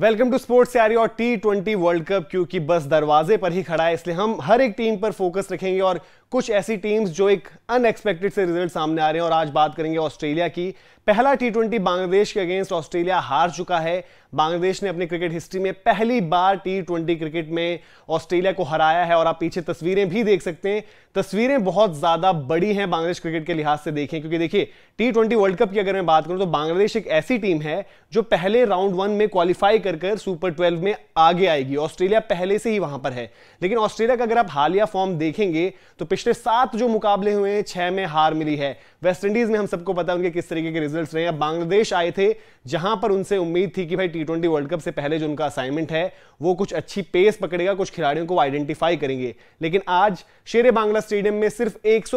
welcome to sports तैयारी और T twenty world cup क्योंकि बस दरवाजे पर ही खड़ा है इसलिए हम हर एक टीम पर फोकस रखेंगे और कुछ ऐसी टीम्स जो एक अनएक्सपेक्टेड से रिजल्ट सामने आ रहे हैं और आज बात करेंगे ऑस्ट्रेलिया की पहला टी ट्वेंटी बांग्लादेश के अगेंस्ट ऑस्ट्रेलिया हार चुका है बांग्लादेश ने अपने क्रिकेट हिस्ट्री में पहली बार टी ट्वेंटी क्रिकेट में ऑस्ट्रेलिया को हराया है और आप पीछे तस्वीरें भी देख सकते हैं तस्वीरें बहुत ज्यादा बड़ी हैं बांग्लादेश क्रिकेट के लिहाज से देखें क्योंकि देखिए टी ट्वेंटी वर्ल्ड कप की अगर मैं बात करूं तो बांग्लादेश एक ऐसी टीम है जो पहले राउंड वन में क्वालिफाई कर कर सुपर ट्वेल्व में आगे आएगी ऑस्ट्रेलिया पहले से ही वहां पर है लेकिन ऑस्ट्रेलिया का अगर आप हालिया फॉर्म देखेंगे तो पिछले पिछले सात जो मुकाबले हुए हैं छह में हार मिली है वेस्टइंडीज में हम सबको पता है उनके किस तरीके के रिजल्ट्स रहे हैं बांग्लादेश आए थे जहां पर उनसे उम्मीद थी कि भाई टी वर्ल्ड कप से पहले जो उनका असाइनमेंट है वो कुछ अच्छी पेस पकड़ेगा कुछ खिलाड़ियों को आइडेंटिफाई करेंगे लेकिन आज शेर बांग्ला स्टेडियम में सिर्फ एक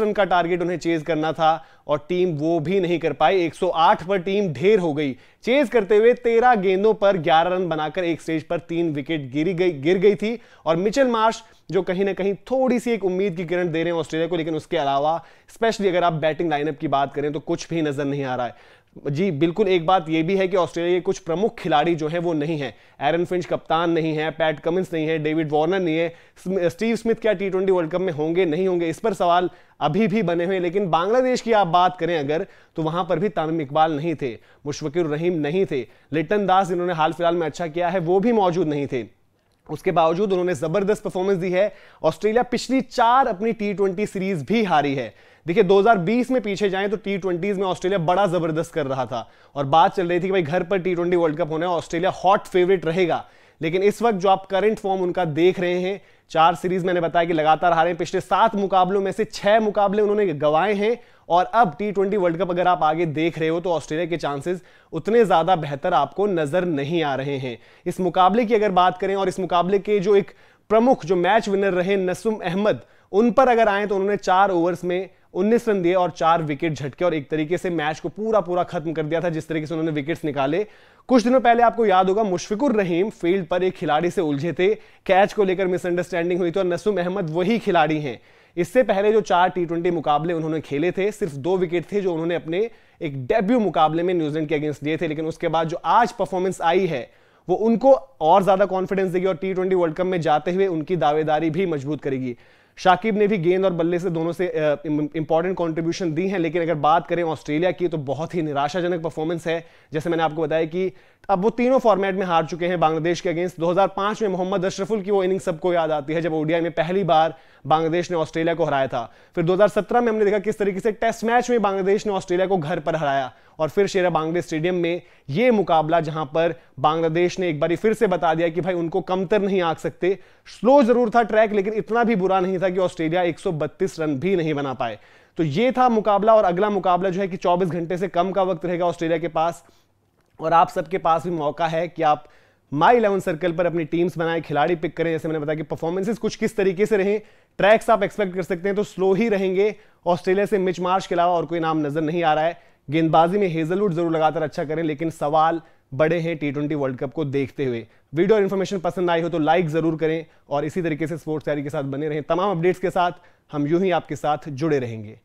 रन का टारगेट उन्हें चेज करना था और टीम वो भी नहीं कर पाई 108 पर टीम ढेर हो गई चेज करते हुए तेरह गेंदों पर 11 रन बनाकर एक स्टेज पर तीन विकेट गिरी गई गिर गई थी और मिचेल मार्श जो कहीं ना कहीं थोड़ी सी एक उम्मीद की किरण दे रहे हैं ऑस्ट्रेलिया को लेकिन उसके अलावा स्पेशली अगर आप बैटिंग लाइनअप की बात करें तो कुछ भी नजर नहीं आ रहा है जी बिल्कुल एक बात यह भी है कि ऑस्ट्रेलिया के कुछ प्रमुख खिलाड़ी जो हैं वो नहीं है एरन फिंच कप्तान नहीं है पैट कमिंस नहीं है डेविड वार्नर नहीं है स्टीव स्मिथ क्या टी ट्वेंटी वर्ल्ड कप में होंगे नहीं होंगे इस पर सवाल अभी भी बने हुए लेकिन बांग्लादेश की आप बात करें अगर तो वहां पर भी तामिम इकबाल नहीं थे मुशफिकुर रहीम नहीं थे लिटन दास जिन्होंने हाल फिलहाल में अच्छा किया है वो भी मौजूद नहीं थे उसके बावजूद उन्होंने जबरदस्त परफॉर्मेंस दी है ऑस्ट्रेलिया पिछली चार अपनी टी ट्वेंटी सीरीज भी हारी है देखिए 2020 में पीछे जाएं तो टी ट्वेंटीज में ऑस्ट्रेलिया बड़ा जबरदस्त कर रहा था और बात चल रही थी कि भाई घर पर टी ट्वेंटी वर्ल्ड कप होने ऑस्ट्रेलिया हॉट फेवरेट रहेगा लेकिन इस वक्त जो आप करंट फॉर्म उनका देख रहे हैं चार सीरीज मैंने बताया कि लगातार हारे पिछले सात मुकाबलों में से छह मुकाबले उन्होंने गंवाए हैं और अब टी ट्वेंटी वर्ल्ड कप अगर आप आगे देख रहे हो तो ऑस्ट्रेलिया के चांसेस उतने ज़्यादा बेहतर आपको नज़र नहीं आ रहे हैं इस मुकाबले की अगर बात करें और इस मुकाबले के जो एक प्रमुख जो मैच विनर रहे नसुम अहमद उन पर अगर आए तो उन्होंने चार ओवर्स में 19 रन दिए और चार विकेट झटके और एक तरीके से मैच को पूरा पूरा खत्म कर दिया था जिस तरीके से उन्होंने विकेट्स निकाले कुछ दिनों पहले आपको याद होगा मुशफिकुर रहीम फील्ड पर एक खिलाड़ी से उलझे थे कैच को लेकर मिसअंडरस्टैंडिंग हुई थी तो और नसुम अहमद वही खिलाड़ी हैं इससे पहले जो चार टी मुकाबले उन्होंने खेले थे सिर्फ दो विकेट थे जो उन्होंने अपने एक डेब्यू मुकाबले में न्यूजीलैंड के अगेंस्ट दिए थे लेकिन उसके बाद जो आज परफॉर्मेंस आई है वो उनको और ज्यादा कॉन्फिडेंस देगी और टी वर्ल्ड कप में जाते हुए उनकी दावेदारी भी मजबूत करेगी शाकिब ने भी गेंद और बल्ले से दोनों से इंपॉर्टेंट कॉन्ट्रीब्यूशन दी है लेकिन अगर बात करें ऑस्ट्रेलिया की तो बहुत ही निराशाजनक परफॉर्मेंस है जैसे मैंने आपको बताया कि अब वो तीनों फॉर्मेट में हार चुके हैं बांग्लादेश के अगेंस्ट 2005 में मोहम्मद अशरफुल की वो इनिंग सबको याद आती है जब ओडीआई में पहली बार बांग्लादेश ने ऑस्ट्रेलिया को हराया था फिर 2017 में हमने देखा किस तरीके से टेस्ट मैच में बांग्लादेश ने ऑस्ट्रेलिया को घर पर हराया और फिर शेरा बांग्ले स्टेडियम में ये मुकाबला जहां पर बांग्लादेश ने एक बार फिर से बता दिया कि भाई उनको कमतर नहीं आंक सकते स्लो जरूर था ट्रैक लेकिन इतना भी बुरा नहीं था कि ऑस्ट्रेलिया एक रन भी नहीं बना पाए तो ये था मुकाबला और अगला मुकाबला जो है कि 24 घंटे से कम का वक्त रहेगा ऑस्ट्रेलिया के पास और आप सबके पास भी मौका है कि आप माई इलेवन सर्कल पर अपनी टीम्स बनाएं खिलाड़ी पिक करें जैसे मैंने बताया कि परफॉर्मेंसेस कुछ किस तरीके से रहें ट्रैक्स आप एक्सपेक्ट कर सकते हैं तो स्लो ही रहेंगे ऑस्ट्रेलिया से मिच मार्च के अलावा और कोई नाम नजर नहीं आ रहा है गेंदबाजी में हेजलवुड जरूर लगातार अच्छा करें लेकिन सवाल बड़े हैं टी ट्वेंटी वर्ल्ड कप को देखते हुए वीडियो और इन्फॉर्मेशन पसंद आई हो तो लाइक जरूर करें और इसी तरीके से स्पोर्ट्स तैयारी के साथ बने रहें तमाम अपडेट्स के साथ हम यूं ही आपके साथ जुड़े रहेंगे